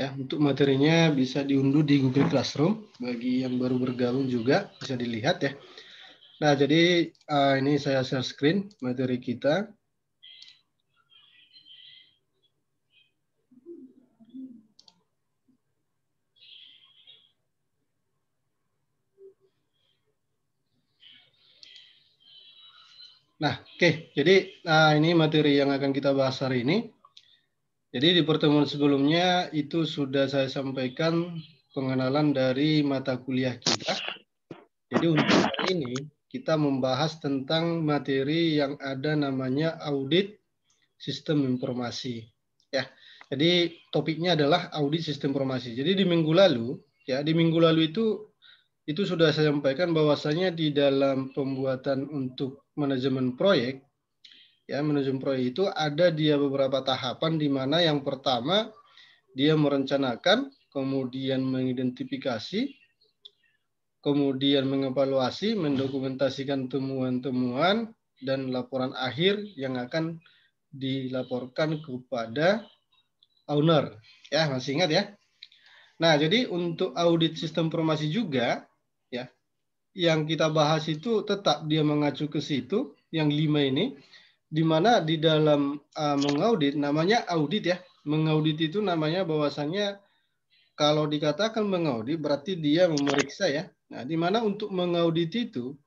Ya, untuk materinya bisa diunduh di Google Classroom bagi yang baru bergabung juga bisa dilihat ya. Nah, jadi uh, ini saya share screen materi kita. Nah, oke. Okay. Jadi, nah ini materi yang akan kita bahas hari ini. Jadi di pertemuan sebelumnya itu sudah saya sampaikan pengenalan dari mata kuliah kita. Jadi untuk hari ini kita membahas tentang materi yang ada namanya audit sistem informasi. Ya. Jadi topiknya adalah audit sistem informasi. Jadi di minggu lalu, ya di minggu lalu itu itu sudah saya sampaikan bahwasanya di dalam pembuatan untuk manajemen proyek ya manajemen proyek itu ada dia beberapa tahapan di mana yang pertama dia merencanakan, kemudian mengidentifikasi, kemudian mengevaluasi, mendokumentasikan temuan-temuan dan laporan akhir yang akan dilaporkan kepada owner. Ya, masih ingat ya? Nah, jadi untuk audit sistem informasi juga ya yang kita bahas itu tetap dia mengacu ke situ yang lima ini di mana di dalam uh, mengaudit namanya audit ya mengaudit itu namanya bahwasannya kalau dikatakan mengaudit berarti dia memeriksa ya nah di mana untuk mengaudit itu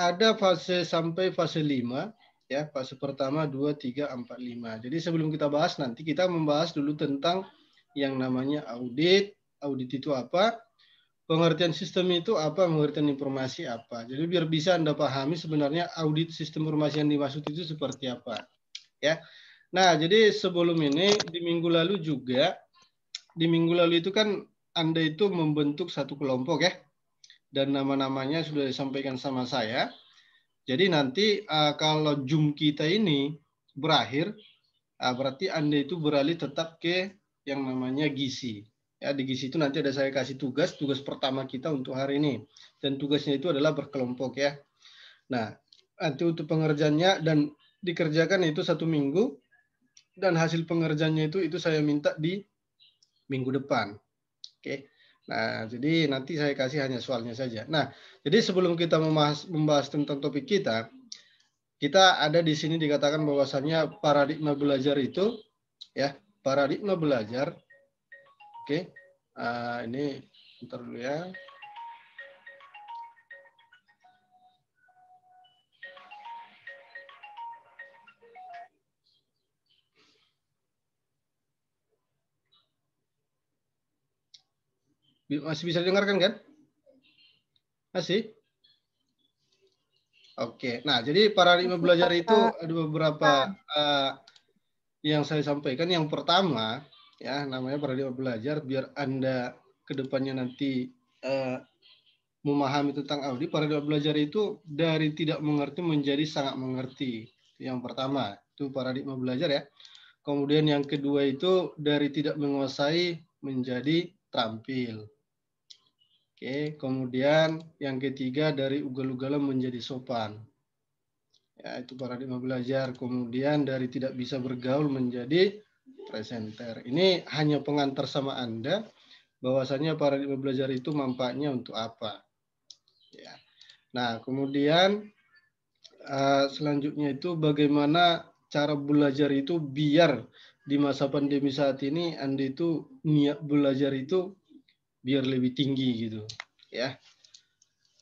ada fase sampai fase 5 ya fase pertama 2 3 4 5 jadi sebelum kita bahas nanti kita membahas dulu tentang yang namanya audit audit itu apa pengertian sistem itu apa, pengertian informasi apa. Jadi biar bisa Anda pahami sebenarnya audit sistem informasi yang dimaksud itu seperti apa. Ya. Nah, jadi sebelum ini di minggu lalu juga di minggu lalu itu kan Anda itu membentuk satu kelompok ya. Dan nama-namanya sudah disampaikan sama saya. Jadi nanti uh, kalau Zoom kita ini berakhir, uh, berarti Anda itu beralih tetap ke yang namanya gizi Ya, di situ nanti ada saya kasih tugas, tugas pertama kita untuk hari ini. Dan tugasnya itu adalah berkelompok ya. Nah, nanti untuk pengerjaannya dan dikerjakan itu satu minggu dan hasil pengerjaannya itu itu saya minta di minggu depan. Oke. Nah, jadi nanti saya kasih hanya soalnya saja. Nah, jadi sebelum kita membahas, membahas tentang topik kita, kita ada di sini dikatakan bahwasannya paradigma belajar itu ya, paradigma belajar Oke, uh, ini bentar dulu ya. Masih bisa dengarkan kan? Masih? Oke, nah jadi para lima belajar itu ada beberapa uh, yang saya sampaikan. Yang pertama, ya namanya paradigma belajar biar anda kedepannya nanti uh, memahami tentang Audi paradigma belajar itu dari tidak mengerti menjadi sangat mengerti yang pertama itu paradigma belajar ya kemudian yang kedua itu dari tidak menguasai menjadi terampil oke kemudian yang ketiga dari ugal-ugalan menjadi sopan ya itu paradigma belajar kemudian dari tidak bisa bergaul menjadi presenter. Ini hanya pengantar sama Anda bahwasanya paradigma belajar itu manfaatnya untuk apa. Ya. Nah, kemudian eh, selanjutnya itu bagaimana cara belajar itu biar di masa pandemi saat ini Anda itu niat belajar itu biar lebih tinggi gitu, ya.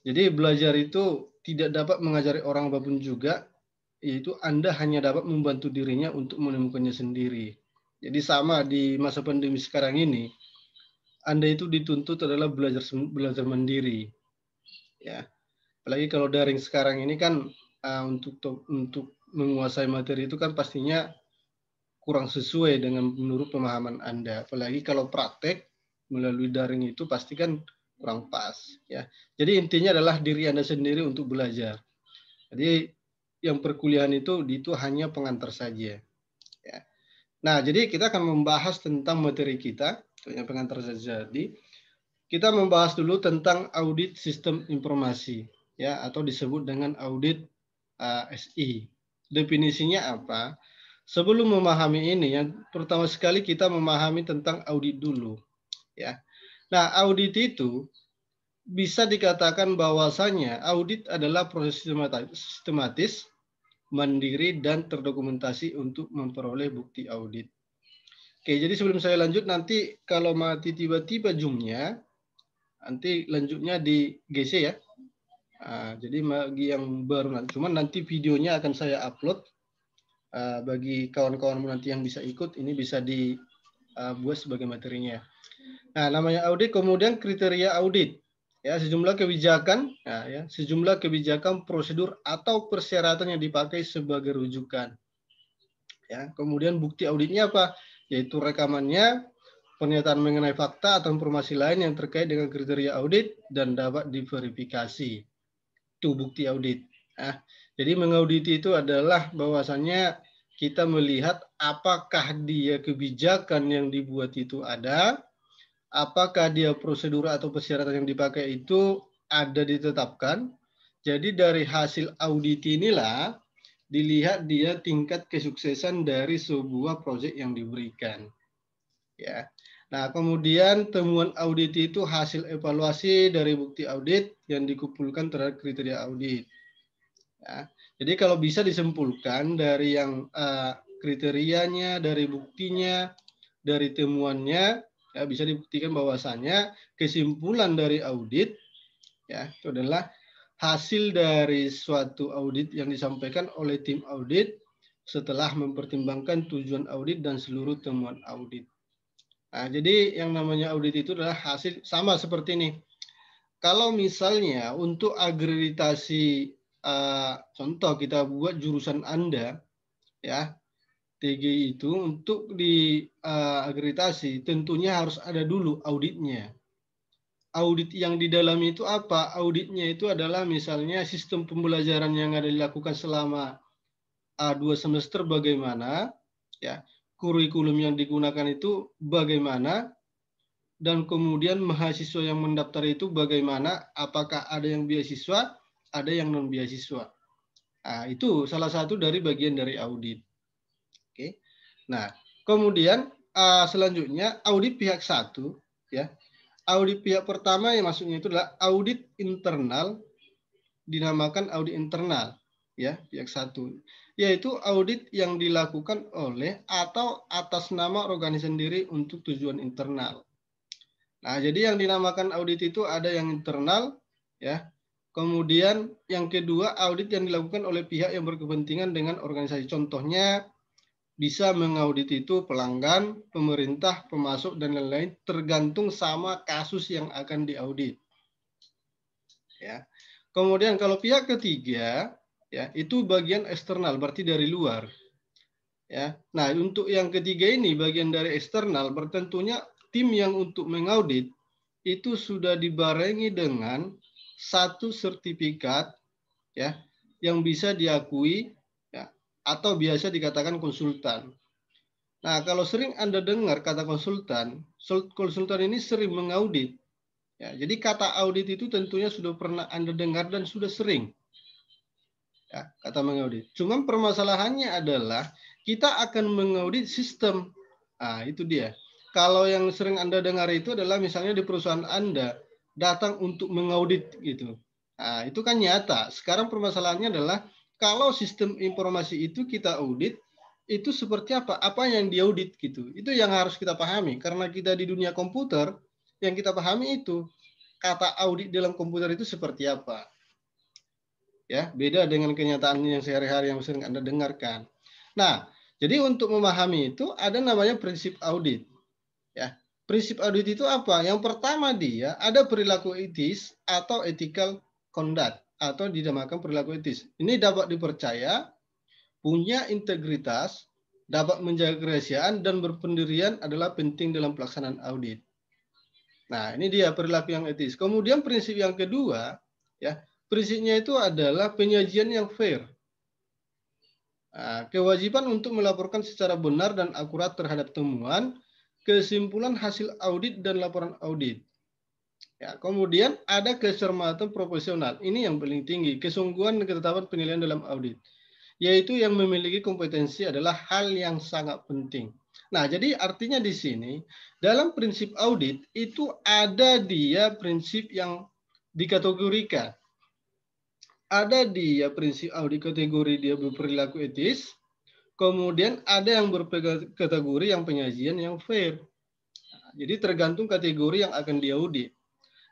Jadi belajar itu tidak dapat mengajari orang apapun juga, yaitu Anda hanya dapat membantu dirinya untuk menemukannya sendiri. Jadi sama di masa pandemi sekarang ini, Anda itu dituntut adalah belajar belajar mandiri. Ya. Apalagi kalau daring sekarang ini kan uh, untuk untuk menguasai materi itu kan pastinya kurang sesuai dengan menurut pemahaman Anda. Apalagi kalau praktek melalui daring itu pasti kan kurang pas. Ya. Jadi intinya adalah diri Anda sendiri untuk belajar. Jadi yang perkuliahan itu itu hanya pengantar saja. Nah, jadi kita akan membahas tentang materi kita, yang pengantar jadi. Kita membahas dulu tentang audit sistem informasi, ya, atau disebut dengan audit uh, eh, SI. Definisinya apa? Sebelum memahami ini, yang pertama sekali kita memahami tentang audit dulu, ya. Nah, audit itu bisa dikatakan bahwasanya audit adalah proses sistematis mandiri dan terdokumentasi untuk memperoleh bukti audit. Oke, jadi sebelum saya lanjut nanti kalau mati tiba-tiba zoomnya, nanti lanjutnya di GC ya. Nah, jadi bagi yang baru, nanti, cuman nanti videonya akan saya upload. Ah, bagi kawan-kawanmu nanti yang bisa ikut, ini bisa dibuat ah, sebagai materinya. Nah, namanya audit, kemudian kriteria audit ya sejumlah kebijakan ya, ya sejumlah kebijakan prosedur atau persyaratan yang dipakai sebagai rujukan ya kemudian bukti auditnya apa yaitu rekamannya pernyataan mengenai fakta atau informasi lain yang terkait dengan kriteria audit dan dapat diverifikasi itu bukti audit ya. jadi mengaudit itu adalah bahwasannya kita melihat apakah dia kebijakan yang dibuat itu ada apakah dia prosedur atau persyaratan yang dipakai itu ada ditetapkan. Jadi dari hasil audit inilah dilihat dia tingkat kesuksesan dari sebuah proyek yang diberikan. Ya. Nah, kemudian temuan audit itu hasil evaluasi dari bukti audit yang dikumpulkan terhadap kriteria audit. Ya. Jadi kalau bisa disimpulkan dari yang uh, kriterianya, dari buktinya, dari temuannya, ya bisa dibuktikan bahwasannya kesimpulan dari audit ya itu adalah hasil dari suatu audit yang disampaikan oleh tim audit setelah mempertimbangkan tujuan audit dan seluruh temuan audit. Nah, jadi yang namanya audit itu adalah hasil sama seperti ini. Kalau misalnya untuk akreditasi eh, contoh kita buat jurusan Anda ya TGI itu untuk diagregasi eh, uh, tentunya harus ada dulu auditnya. Audit yang di dalam itu apa? Auditnya itu adalah misalnya sistem pembelajaran yang ada dilakukan selama uh, dua semester bagaimana, ya kurikulum yang digunakan itu bagaimana, dan kemudian mahasiswa yang mendaftar itu bagaimana, apakah ada yang beasiswa, ada yang non beasiswa. Nah, itu salah satu dari bagian dari audit. Nah, kemudian uh, selanjutnya audit pihak satu, ya. Audit pihak pertama yang maksudnya itu adalah audit internal dinamakan audit internal, ya, pihak satu. Yaitu audit yang dilakukan oleh atau atas nama organisasi sendiri untuk tujuan internal. Nah, jadi yang dinamakan audit itu ada yang internal, ya, Kemudian yang kedua audit yang dilakukan oleh pihak yang berkepentingan dengan organisasi. Contohnya bisa mengaudit itu pelanggan, pemerintah, pemasok, dan lain-lain tergantung sama kasus yang akan diaudit. Ya. Kemudian kalau pihak ketiga, ya itu bagian eksternal, berarti dari luar. Ya. Nah, untuk yang ketiga ini bagian dari eksternal, bertentunya tim yang untuk mengaudit itu sudah dibarengi dengan satu sertifikat ya yang bisa diakui atau biasa dikatakan konsultan. Nah, kalau sering Anda dengar kata konsultan, konsultan ini sering mengaudit. Ya, jadi kata audit itu tentunya sudah pernah Anda dengar dan sudah sering. Ya, kata mengaudit. Cuman permasalahannya adalah kita akan mengaudit sistem. Ah, itu dia. Kalau yang sering Anda dengar itu adalah misalnya di perusahaan Anda datang untuk mengaudit gitu. Nah, itu kan nyata. Sekarang permasalahannya adalah kalau sistem informasi itu kita audit, itu seperti apa? Apa yang diaudit gitu? Itu yang harus kita pahami karena kita di dunia komputer, yang kita pahami itu kata audit dalam komputer itu seperti apa. Ya, beda dengan kenyataan yang sehari-hari yang sering Anda dengarkan. Nah, jadi untuk memahami itu ada namanya prinsip audit. Ya, prinsip audit itu apa? Yang pertama dia ada perilaku etis atau ethical conduct atau dinamakan perilaku etis. Ini dapat dipercaya, punya integritas, dapat menjaga kerahasiaan dan berpendirian adalah penting dalam pelaksanaan audit. Nah, ini dia perilaku yang etis. Kemudian prinsip yang kedua, ya, prinsipnya itu adalah penyajian yang fair. Nah, kewajiban untuk melaporkan secara benar dan akurat terhadap temuan, kesimpulan hasil audit dan laporan audit. Ya, kemudian ada kesermatan profesional. Ini yang paling tinggi, kesungguhan dan ketetapan penilaian dalam audit. Yaitu yang memiliki kompetensi adalah hal yang sangat penting. Nah, jadi artinya di sini dalam prinsip audit itu ada dia prinsip yang dikategorikan. Ada dia prinsip audit kategori dia berperilaku etis, kemudian ada yang berpegang kategori yang penyajian yang fair. Jadi tergantung kategori yang akan diaudit.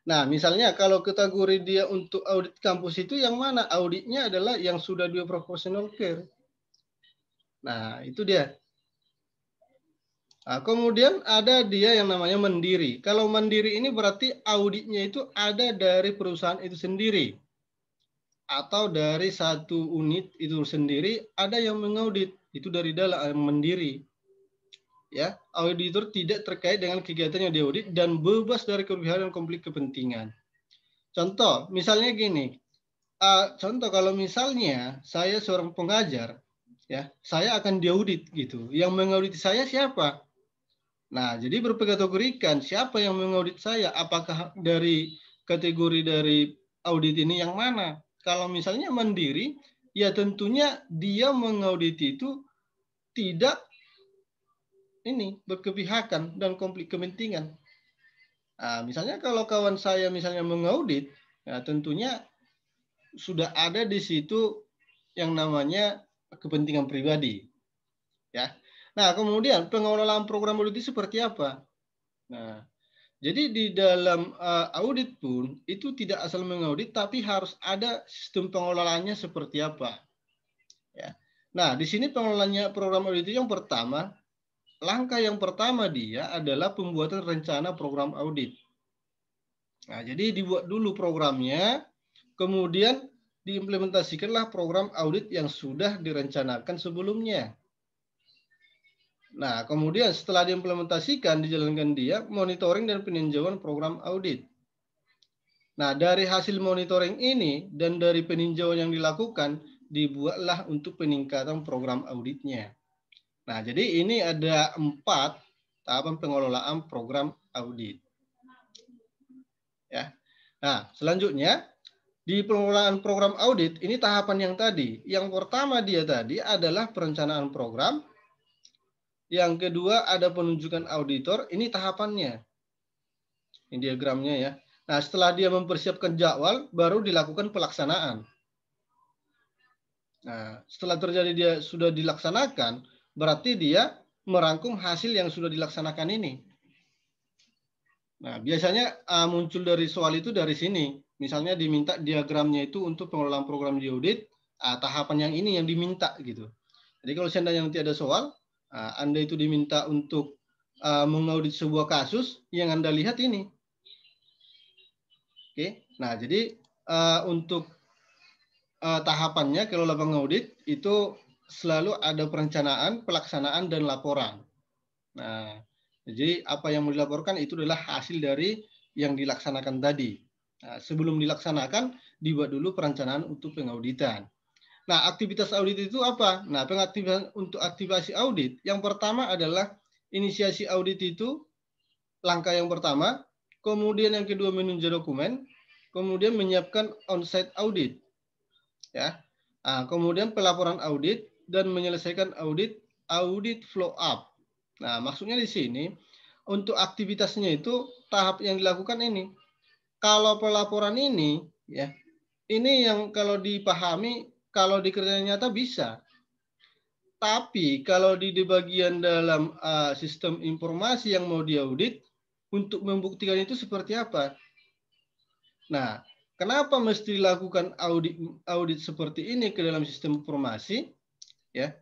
Nah, misalnya kalau kategori dia untuk audit kampus itu yang mana? Auditnya adalah yang sudah dua profesional care. Nah, itu dia. Nah, kemudian ada dia yang namanya mandiri. Kalau mandiri ini berarti auditnya itu ada dari perusahaan itu sendiri. Atau dari satu unit itu sendiri ada yang mengaudit. Itu dari dalam mandiri ya auditor tidak terkait dengan kegiatan yang diaudit dan bebas dari kerugian dan konflik kepentingan. Contoh, misalnya gini, uh, contoh kalau misalnya saya seorang pengajar, ya saya akan diaudit gitu. Yang mengaudit saya siapa? Nah, jadi berkategorikan siapa yang mengaudit saya, apakah dari kategori dari audit ini yang mana? Kalau misalnya mandiri, ya tentunya dia mengaudit itu tidak ini berkepihakan dan konflik kepentingan. Nah, misalnya kalau kawan saya misalnya mengaudit, ya tentunya sudah ada di situ yang namanya kepentingan pribadi. Ya. Nah, kemudian pengelolaan program audit seperti apa? Nah, jadi di dalam ah, audit pun itu tidak asal mengaudit tapi harus ada sistem pengelolaannya seperti apa. Ya. Nah, di sini pengelolaannya program audit yang pertama langkah yang pertama dia adalah pembuatan rencana program audit. Nah, jadi dibuat dulu programnya, kemudian diimplementasikanlah program audit yang sudah direncanakan sebelumnya. Nah, kemudian setelah diimplementasikan, dijalankan dia monitoring dan peninjauan program audit. Nah, dari hasil monitoring ini dan dari peninjauan yang dilakukan, dibuatlah untuk peningkatan program auditnya. Nah, jadi ini ada empat tahapan pengelolaan program audit. Ya. Nah, selanjutnya di pengelolaan program audit ini tahapan yang tadi. Yang pertama dia tadi adalah perencanaan program. Yang kedua ada penunjukan auditor, ini tahapannya. Ini diagramnya ya. Nah, setelah dia mempersiapkan jadwal, baru dilakukan pelaksanaan. Nah, setelah terjadi dia sudah dilaksanakan, berarti dia merangkum hasil yang sudah dilaksanakan ini. Nah, biasanya uh, muncul dari soal itu dari sini. Misalnya diminta diagramnya itu untuk pengelolaan program di uh, tahapan yang ini yang diminta gitu. Jadi kalau yang nanti ada soal, uh, Anda itu diminta untuk uh, mengaudit sebuah kasus yang Anda lihat ini. Oke. Okay? Nah, jadi uh, untuk uh, tahapannya kalau laba audit itu selalu ada perencanaan, pelaksanaan, dan laporan. Nah, jadi apa yang mau dilaporkan itu adalah hasil dari yang dilaksanakan tadi. Nah, sebelum dilaksanakan, dibuat dulu perencanaan untuk pengauditan. Nah, aktivitas audit itu apa? Nah, pengaktifan untuk aktivasi audit, yang pertama adalah inisiasi audit itu langkah yang pertama, kemudian yang kedua menunjuk dokumen, kemudian menyiapkan onsite audit. Ya. Nah, kemudian pelaporan audit, dan menyelesaikan audit audit flow up. Nah, maksudnya di sini untuk aktivitasnya itu tahap yang dilakukan ini. Kalau pelaporan ini ya, ini yang kalau dipahami kalau di kerja nyata bisa. Tapi kalau di, di bagian dalam uh, sistem informasi yang mau diaudit untuk membuktikan itu seperti apa? Nah, kenapa mesti dilakukan audit audit seperti ini ke dalam sistem informasi? ya.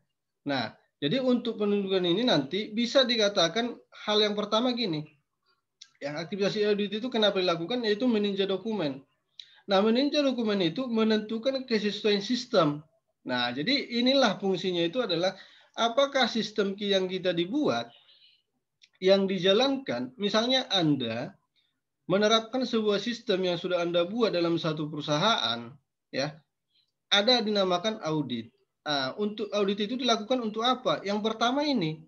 Nah, jadi untuk penunjukan ini nanti bisa dikatakan hal yang pertama gini. Yang aktivasi audit itu kenapa dilakukan yaitu meninjau dokumen. Nah, meninjau dokumen itu menentukan konsistensi sistem. Nah, jadi inilah fungsinya itu adalah apakah sistem yang kita dibuat yang dijalankan, misalnya Anda menerapkan sebuah sistem yang sudah Anda buat dalam satu perusahaan, ya, ada dinamakan audit. Ah, untuk audit itu dilakukan untuk apa? Yang pertama ini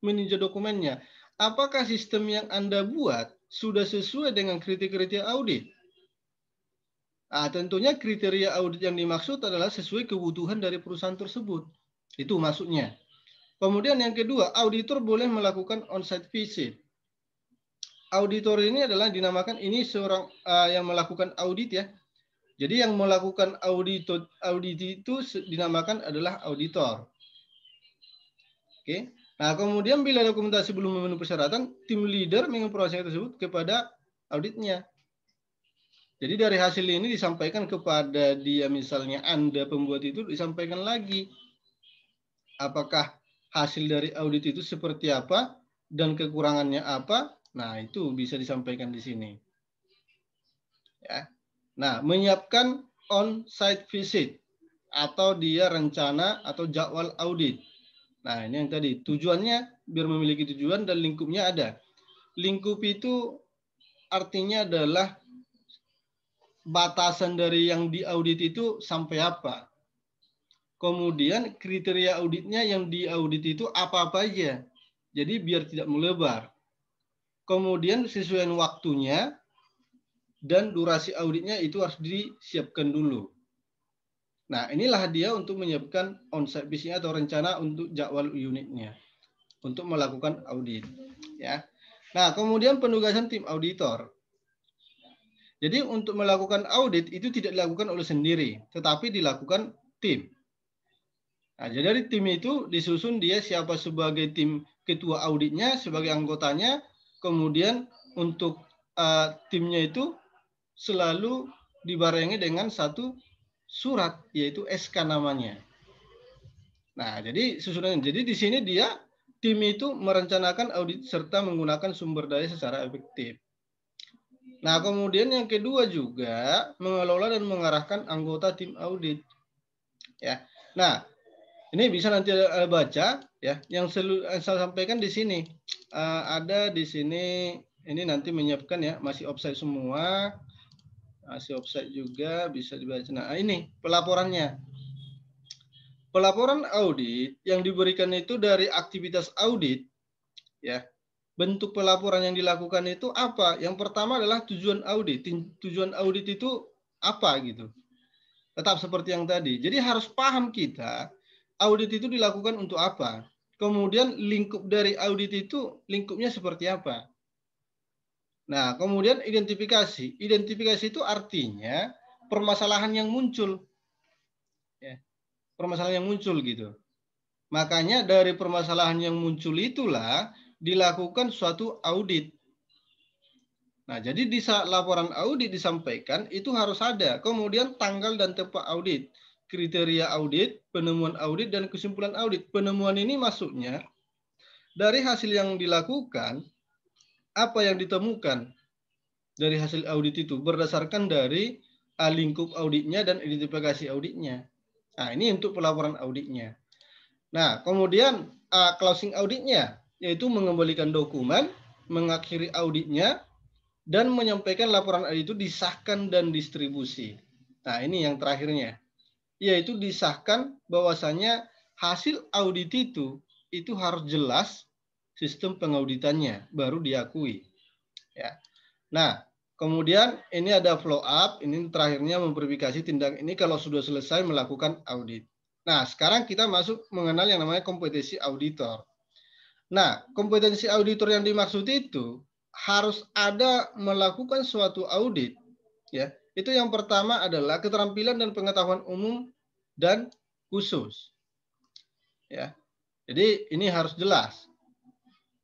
meninjau dokumennya. Apakah sistem yang Anda buat sudah sesuai dengan kriteria audit? Nah, tentunya kriteria audit yang dimaksud adalah sesuai kebutuhan dari perusahaan tersebut. Itu maksudnya. Kemudian yang kedua, auditor boleh melakukan on-site visit. Auditor ini adalah dinamakan ini seorang uh, yang melakukan audit ya, jadi yang melakukan audit audit itu dinamakan adalah auditor. Oke. Nah, kemudian bila dokumentasi belum memenuhi persyaratan, tim leader menginformasikan tersebut kepada auditnya. Jadi dari hasil ini disampaikan kepada dia misalnya Anda pembuat itu disampaikan lagi. Apakah hasil dari audit itu seperti apa dan kekurangannya apa? Nah, itu bisa disampaikan di sini. Ya. Nah, menyiapkan on-site visit atau dia rencana atau jadwal audit. Nah, ini yang tadi. Tujuannya biar memiliki tujuan dan lingkupnya ada. Lingkup itu artinya adalah batasan dari yang diaudit itu sampai apa. Kemudian kriteria auditnya yang diaudit itu apa-apa aja. Jadi biar tidak melebar. Kemudian sesuai waktunya, dan durasi auditnya itu harus disiapkan dulu. Nah, inilah dia untuk menyiapkan onsite bisnis atau rencana untuk jadwal unitnya untuk melakukan audit, ya. Nah, kemudian penugasan tim auditor. Jadi untuk melakukan audit itu tidak dilakukan oleh sendiri, tetapi dilakukan tim. Nah, jadi dari tim itu disusun dia siapa sebagai tim ketua auditnya, sebagai anggotanya, kemudian untuk uh, timnya itu selalu dibarengi dengan satu surat yaitu SK namanya. Nah, jadi susunan jadi di sini dia tim itu merencanakan audit serta menggunakan sumber daya secara efektif. Nah, kemudian yang kedua juga mengelola dan mengarahkan anggota tim audit. Ya. Nah, ini bisa nanti eh, baca ya yang eh, saya sampaikan di sini. Uh, ada di sini ini nanti menyiapkan ya masih offside semua AC offset juga bisa dibaca. Nah, ini pelaporannya. Pelaporan audit yang diberikan itu dari aktivitas audit ya. Bentuk pelaporan yang dilakukan itu apa? Yang pertama adalah tujuan audit. Tujuan audit itu apa gitu. Tetap seperti yang tadi. Jadi harus paham kita audit itu dilakukan untuk apa. Kemudian lingkup dari audit itu lingkupnya seperti apa Nah, kemudian identifikasi. Identifikasi itu artinya permasalahan yang muncul. Ya, permasalahan yang muncul gitu. Makanya dari permasalahan yang muncul itulah dilakukan suatu audit. Nah, jadi di saat laporan audit disampaikan itu harus ada. Kemudian tanggal dan tempat audit, kriteria audit, penemuan audit dan kesimpulan audit. Penemuan ini masuknya dari hasil yang dilakukan apa yang ditemukan dari hasil audit itu berdasarkan dari ah, lingkup auditnya dan identifikasi auditnya. Nah, ini untuk pelaporan auditnya. Nah, kemudian uh, closing auditnya yaitu mengembalikan dokumen, mengakhiri auditnya, dan menyampaikan laporan audit itu disahkan dan distribusi. Nah, ini yang terakhirnya, yaitu disahkan bahwasanya hasil audit itu itu harus jelas sistem pengauditannya baru diakui. Ya. Nah, kemudian ini ada flow up, ini terakhirnya memverifikasi tindak ini kalau sudah selesai melakukan audit. Nah, sekarang kita masuk mengenal yang namanya kompetensi auditor. Nah, kompetensi auditor yang dimaksud itu harus ada melakukan suatu audit, ya. Itu yang pertama adalah keterampilan dan pengetahuan umum dan khusus. Ya. Jadi ini harus jelas.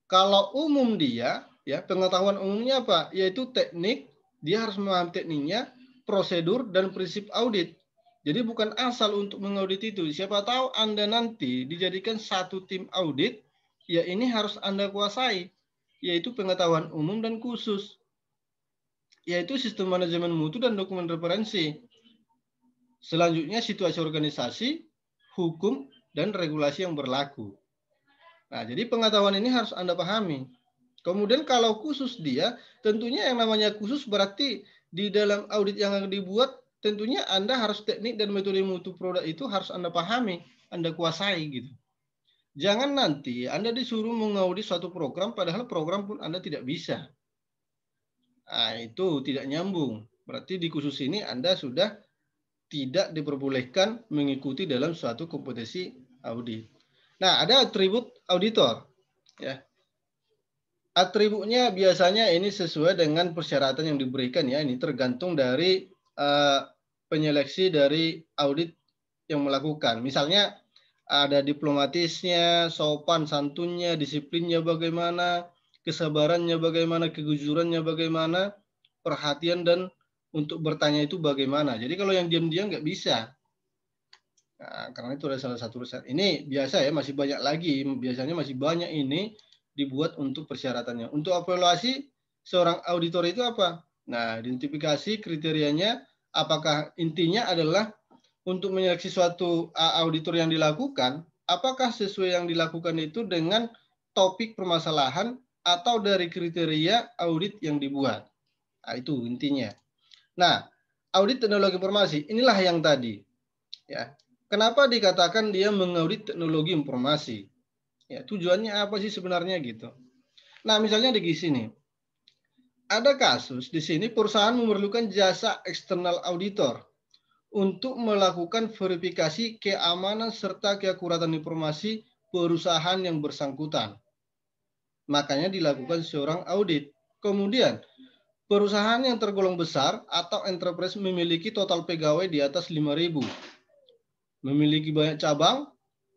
Kalau umum dia, ya pengetahuan umumnya apa? Yaitu teknik, dia harus memahami tekniknya, prosedur dan prinsip audit. Jadi bukan asal untuk mengaudit itu. Siapa tahu Anda nanti dijadikan satu tim audit, ya ini harus Anda kuasai, yaitu pengetahuan umum dan khusus, yaitu sistem manajemen mutu dan dokumen referensi. Selanjutnya situasi organisasi, hukum, dan regulasi yang berlaku. Nah, jadi pengetahuan ini harus Anda pahami. Kemudian kalau khusus dia, tentunya yang namanya khusus berarti di dalam audit yang dibuat, tentunya Anda harus teknik dan metode mutu produk itu harus Anda pahami, Anda kuasai gitu. Jangan nanti Anda disuruh mengaudit suatu program, padahal program pun Anda tidak bisa. Nah, itu tidak nyambung. Berarti di khusus ini Anda sudah tidak diperbolehkan mengikuti dalam suatu kompetisi audit. Nah, ada atribut auditor. Ya. Atributnya biasanya ini sesuai dengan persyaratan yang diberikan ya. Ini tergantung dari uh, penyeleksi dari audit yang melakukan. Misalnya ada diplomatisnya, sopan santunnya, disiplinnya bagaimana, kesabarannya bagaimana, kejujurannya bagaimana, perhatian dan untuk bertanya itu bagaimana. Jadi kalau yang diam-diam nggak bisa. Nah, karena itu adalah salah satu resep. Ini biasa ya, masih banyak lagi. Biasanya masih banyak ini dibuat untuk persyaratannya. Untuk evaluasi seorang auditor itu apa? Nah, identifikasi kriterianya apakah intinya adalah untuk menyeleksi suatu auditor yang dilakukan, apakah sesuai yang dilakukan itu dengan topik permasalahan atau dari kriteria audit yang dibuat. Nah, itu intinya. Nah, audit teknologi informasi inilah yang tadi ya Kenapa dikatakan dia mengaudit teknologi informasi? Ya, tujuannya apa sih sebenarnya gitu? Nah, misalnya di sini. Ada kasus di sini perusahaan memerlukan jasa eksternal auditor untuk melakukan verifikasi keamanan serta keakuratan informasi perusahaan yang bersangkutan. Makanya dilakukan seorang audit. Kemudian, perusahaan yang tergolong besar atau enterprise memiliki total pegawai di atas memiliki banyak cabang,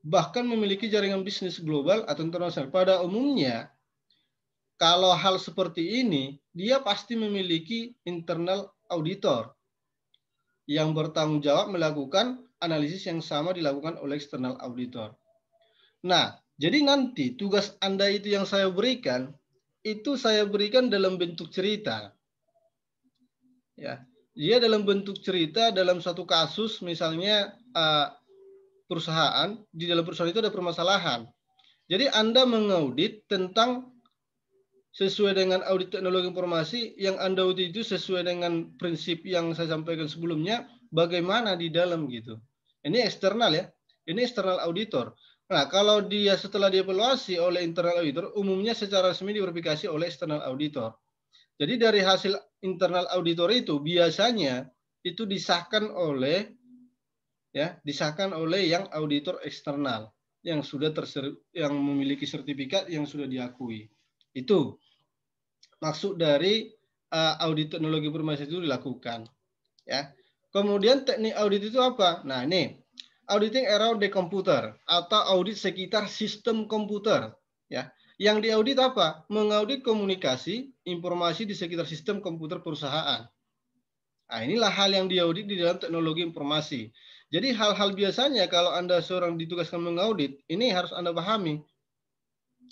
bahkan memiliki jaringan bisnis global atau internasional. Pada umumnya, kalau hal seperti ini, dia pasti memiliki internal auditor yang bertanggung jawab melakukan analisis yang sama dilakukan oleh external auditor. Nah, jadi nanti tugas Anda itu yang saya berikan, itu saya berikan dalam bentuk cerita. Ya, dia dalam bentuk cerita dalam satu kasus misalnya uh, perusahaan di dalam perusahaan itu ada permasalahan. Jadi Anda mengaudit tentang sesuai dengan audit teknologi informasi yang Anda audit itu sesuai dengan prinsip yang saya sampaikan sebelumnya bagaimana di dalam gitu. Ini eksternal ya. Ini eksternal auditor. Nah, kalau dia setelah dievaluasi oleh internal auditor, umumnya secara resmi diverifikasi oleh external auditor. Jadi dari hasil internal auditor itu biasanya itu disahkan oleh ya, disahkan oleh yang auditor eksternal yang sudah terser, yang memiliki sertifikat yang sudah diakui. Itu maksud dari uh, audit teknologi informasi itu dilakukan. Ya. Kemudian teknik audit itu apa? Nah, ini auditing around the computer atau audit sekitar sistem komputer, ya. Yang diaudit apa? Mengaudit komunikasi, informasi di sekitar sistem komputer perusahaan. Nah, inilah hal yang diaudit di dalam teknologi informasi. Jadi hal-hal biasanya kalau Anda seorang ditugaskan mengaudit, ini harus Anda pahami.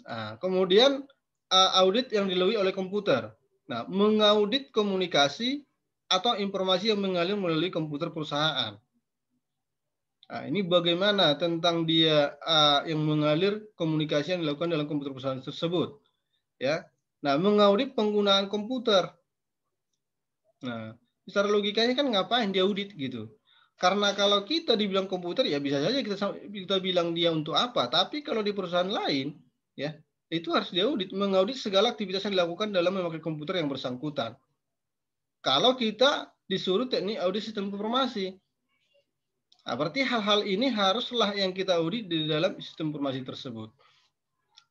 Nah, kemudian eh, audit yang dilalui oleh komputer. Nah, mengaudit komunikasi atau informasi yang mengalir melalui komputer perusahaan. Nah, ini bagaimana tentang dia uh, yang mengalir komunikasi yang dilakukan dalam komputer perusahaan tersebut. Ya. Nah, mengaudit penggunaan komputer. Nah, secara logikanya kan ngapain dia audit gitu. Karena kalau kita dibilang komputer ya bisa saja kita kita bilang dia untuk apa, tapi kalau di perusahaan lain ya itu harus diaudit, mengaudit segala aktivitas yang dilakukan dalam memakai komputer yang bersangkutan. Kalau kita disuruh teknik audit sistem informasi, Nah, berarti hal-hal ini haruslah yang kita audit di dalam sistem informasi tersebut.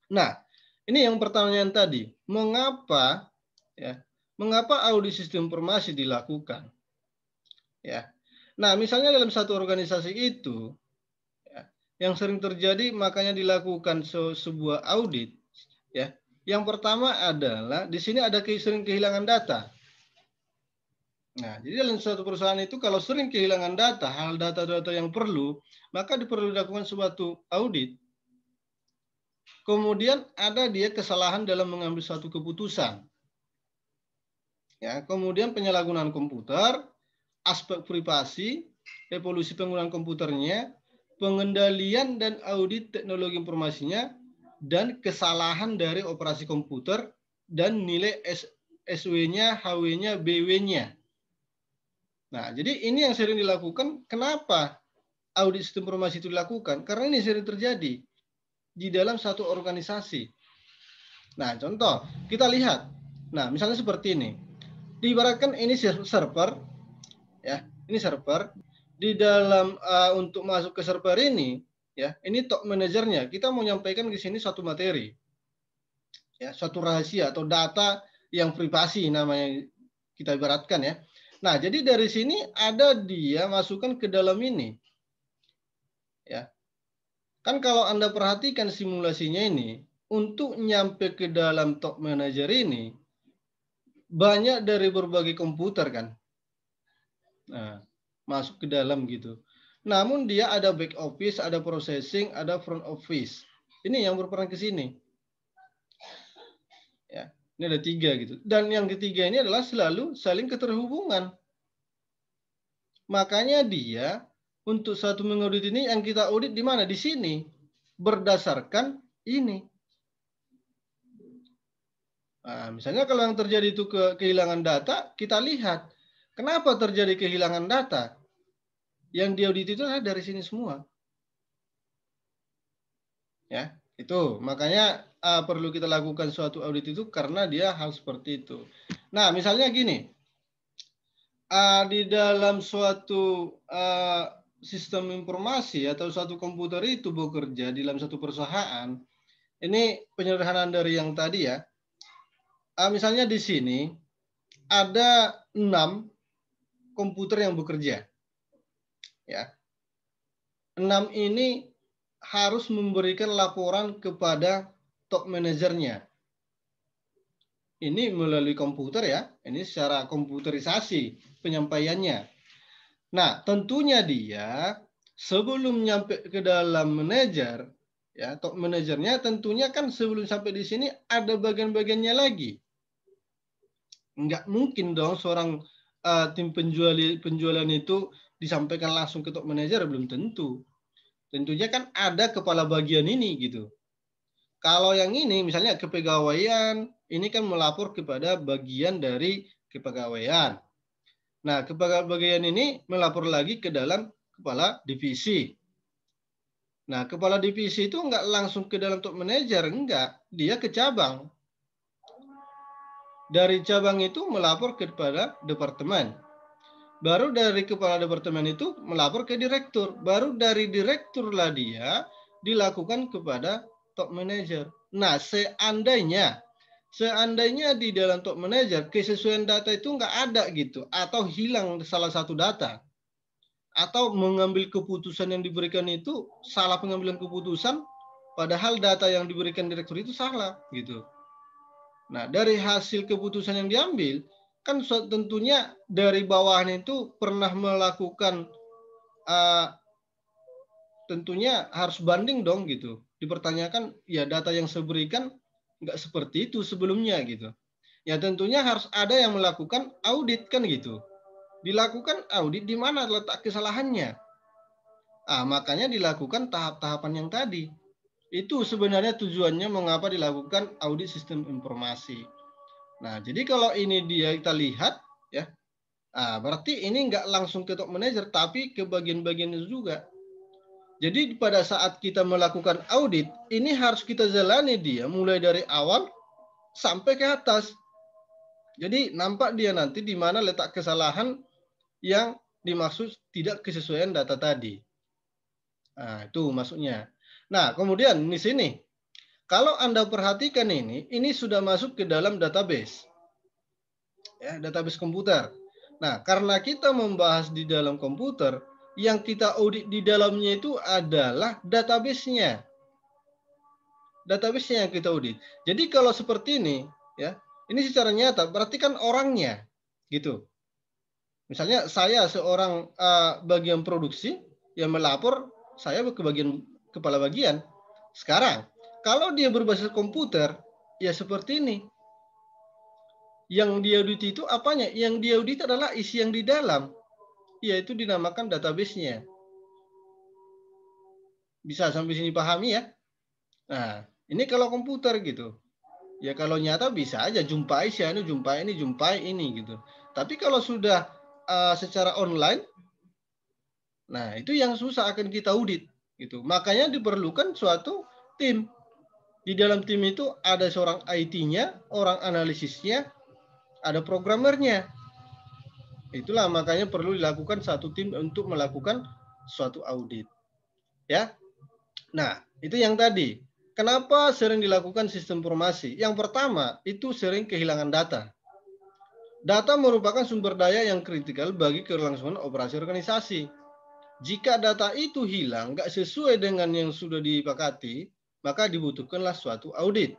Nah, ini yang pertanyaan tadi, mengapa ya, mengapa audit sistem informasi dilakukan? Ya. Nah, misalnya dalam satu organisasi itu ya, yang sering terjadi makanya dilakukan se sebuah audit ya. Yang pertama adalah di sini ada sering kehilangan data. Nah, jadi dalam suatu perusahaan itu kalau sering kehilangan data, hal data-data yang perlu, maka diperlukan dilakukan suatu audit. Kemudian ada dia kesalahan dalam mengambil suatu keputusan. Ya, kemudian penyalahgunaan komputer, aspek privasi, evolusi penggunaan komputernya, pengendalian dan audit teknologi informasinya, dan kesalahan dari operasi komputer dan nilai SW-nya, HW-nya, BW-nya Nah, jadi ini yang sering dilakukan. Kenapa audit sistem informasi itu dilakukan? Karena ini sering terjadi di dalam satu organisasi. Nah, contoh, kita lihat. Nah, misalnya seperti ini. Diibaratkan ini server, ya, ini server. Di dalam uh, untuk masuk ke server ini, ya, ini top manajernya. Kita mau nyampaikan ke sini satu materi, ya, satu rahasia atau data yang privasi namanya kita ibaratkan ya. Nah, jadi dari sini ada dia masukkan ke dalam ini. Ya. Kan kalau Anda perhatikan simulasinya ini, untuk nyampe ke dalam top manager ini, banyak dari berbagai komputer kan. Nah, masuk ke dalam gitu. Namun dia ada back office, ada processing, ada front office. Ini yang berperan ke sini. Ini ada tiga gitu. Dan yang ketiga ini adalah selalu saling keterhubungan. Makanya dia untuk satu mengaudit ini yang kita audit di mana? Di sini. Berdasarkan ini. Nah, misalnya kalau yang terjadi itu ke kehilangan data, kita lihat kenapa terjadi kehilangan data. Yang diaudit itu adalah dari sini semua. Ya, itu makanya uh, perlu kita lakukan suatu audit itu karena dia hal seperti itu. Nah, misalnya gini, uh, di dalam suatu uh, sistem informasi atau suatu komputer itu bekerja di dalam satu perusahaan, ini penyederhanaan dari yang tadi ya. Uh, misalnya di sini ada enam komputer yang bekerja, ya. Enam ini harus memberikan laporan kepada top manajernya. Ini melalui komputer ya, ini secara komputerisasi penyampaiannya. Nah, tentunya dia sebelum nyampe ke dalam manajer, ya top manajernya tentunya kan sebelum sampai di sini ada bagian-bagiannya lagi. Nggak mungkin dong seorang uh, tim penjual penjualan itu disampaikan langsung ke top manajer belum tentu. Tentunya kan ada kepala bagian ini gitu. Kalau yang ini misalnya kepegawaian, ini kan melapor kepada bagian dari kepegawaian. Nah, kepegawaian ini melapor lagi ke dalam kepala divisi. Nah, kepala divisi itu enggak langsung ke dalam top manager, enggak. Dia ke cabang. Dari cabang itu melapor kepada departemen. Baru dari kepala departemen itu melapor ke direktur. Baru dari direktur lah dia dilakukan kepada top manager. Nah, seandainya seandainya di dalam top manager kesesuaian data itu nggak ada gitu atau hilang salah satu data atau mengambil keputusan yang diberikan itu salah pengambilan keputusan padahal data yang diberikan direktur itu salah gitu. Nah, dari hasil keputusan yang diambil kan tentunya dari bawahan itu pernah melakukan uh, tentunya harus banding dong gitu dipertanyakan ya data yang saya berikan nggak seperti itu sebelumnya gitu. Ya tentunya harus ada yang melakukan audit kan gitu. Dilakukan audit di mana letak kesalahannya. Ah, makanya dilakukan tahap-tahapan yang tadi. Itu sebenarnya tujuannya mengapa dilakukan audit sistem informasi. Nah, jadi kalau ini dia kita lihat ya. Ah, berarti ini nggak langsung ke top manager tapi ke bagian-bagian juga. Jadi pada saat kita melakukan audit, ini harus kita jalani dia mulai dari awal sampai ke atas. Jadi nampak dia nanti di mana letak kesalahan yang dimaksud tidak kesesuaian data tadi. Nah, itu maksudnya. Nah, kemudian di sini kalau Anda perhatikan ini, ini sudah masuk ke dalam database. Ya, database komputer. Nah, karena kita membahas di dalam komputer, yang kita audit di dalamnya itu adalah database-nya. Database-nya yang kita audit. Jadi kalau seperti ini, ya, ini secara nyata berarti kan orangnya, gitu. Misalnya saya seorang uh, bagian produksi yang melapor, saya ke bagian kepala bagian. Sekarang, kalau dia berbasis komputer, ya seperti ini. Yang diaudit itu apanya? Yang diaudit adalah isi yang di dalam Iya, itu dinamakan database-nya Bisa sampai sini pahami ya? Nah, ini kalau komputer gitu. Ya kalau nyata bisa aja jumpai sih anu, jumpai ini, jumpai ini gitu. Tapi kalau sudah uh, secara online, nah itu yang susah akan kita audit gitu. Makanya diperlukan suatu tim. Di dalam tim itu ada seorang IT-nya, orang analisisnya, ada programmernya. Itulah makanya perlu dilakukan satu tim untuk melakukan suatu audit. Ya. Nah, itu yang tadi. Kenapa sering dilakukan sistem formasi? Yang pertama, itu sering kehilangan data. Data merupakan sumber daya yang kritikal bagi kelangsungan operasi organisasi. Jika data itu hilang, nggak sesuai dengan yang sudah dipakati, maka dibutuhkanlah suatu audit.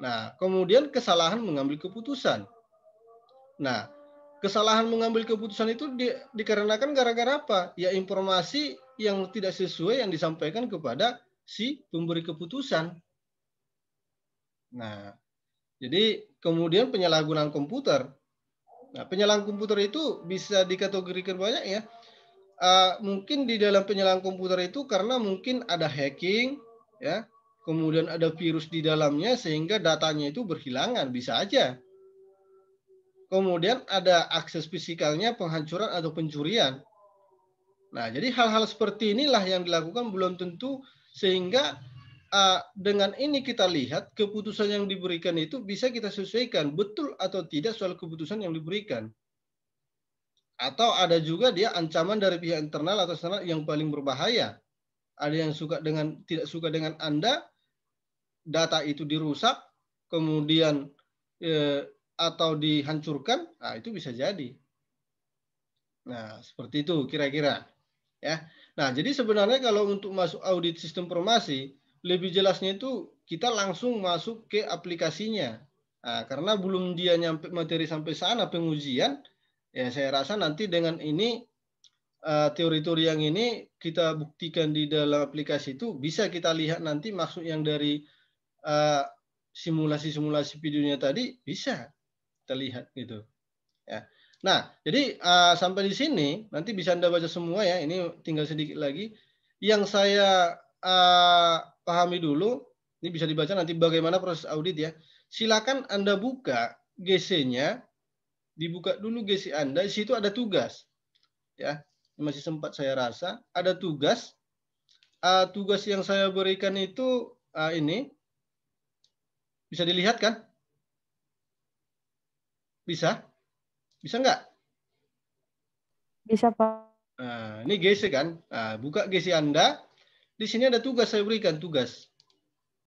Nah, kemudian kesalahan mengambil keputusan. Nah, kesalahan mengambil keputusan itu di, dikarenakan gara-gara apa? Ya informasi yang tidak sesuai yang disampaikan kepada si pemberi keputusan. Nah, jadi kemudian penyalahgunaan komputer. Nah, penyalahan komputer itu bisa dikategorikan banyak ya. Uh, mungkin di dalam penyalahan komputer itu karena mungkin ada hacking, ya, kemudian ada virus di dalamnya sehingga datanya itu berhilangan, bisa aja kemudian ada akses fisikalnya penghancuran atau pencurian. Nah, jadi hal-hal seperti inilah yang dilakukan belum tentu sehingga uh, dengan ini kita lihat keputusan yang diberikan itu bisa kita sesuaikan betul atau tidak soal keputusan yang diberikan. Atau ada juga dia ancaman dari pihak internal atau sana yang paling berbahaya. Ada yang suka dengan tidak suka dengan Anda, data itu dirusak, kemudian eh, atau dihancurkan, nah itu bisa jadi. Nah, seperti itu kira-kira. Ya. Nah, jadi sebenarnya kalau untuk masuk audit sistem informasi, lebih jelasnya itu kita langsung masuk ke aplikasinya. Nah, karena belum dia nyampe materi sampai sana pengujian, ya saya rasa nanti dengan ini eh, teori-teori yang ini kita buktikan di dalam aplikasi itu bisa kita lihat nanti maksud yang dari eh, simulasi -simulasi videonya tadi bisa terlihat gitu. Ya. Nah, jadi uh, sampai di sini nanti bisa Anda baca semua ya. Ini tinggal sedikit lagi. Yang saya uh, pahami dulu, ini bisa dibaca nanti bagaimana proses audit ya. Silakan Anda buka GC-nya, dibuka dulu GC Anda. Di situ ada tugas. Ya, masih sempat saya rasa ada tugas. Uh, tugas yang saya berikan itu uh, ini bisa dilihat kan? Bisa? Bisa nggak? Bisa, Pak. Nah, ini GC kan? Nah, buka GC Anda. Di sini ada tugas saya berikan tugas.